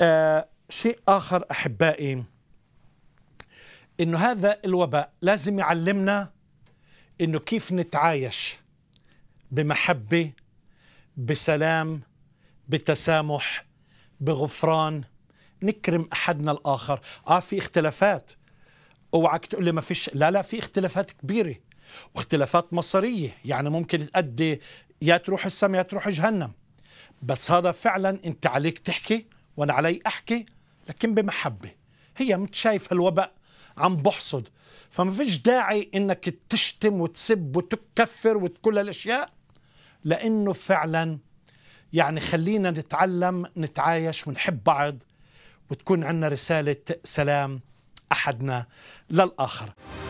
آه شيء آخر أحبائي إنه هذا الوباء لازم يعلمنا إنه كيف نتعايش بمحبة بسلام بتسامح بغفران نكرم أحدنا الآخر آه في اختلافات اوعك تقول لي ما فيش لا لا في اختلافات كبيرة واختلافات مصيرية يعني ممكن تأدي يا تروح السما يا تروح جهنم بس هذا فعلا انت عليك تحكي وانا علي احكي لكن بمحبه هي مش الوباء عم بحصد فما فيش داعي انك تشتم وتسب وتكفر وكل الاشياء لانه فعلا يعني خلينا نتعلم نتعايش ونحب بعض وتكون عندنا رساله سلام احدنا للاخر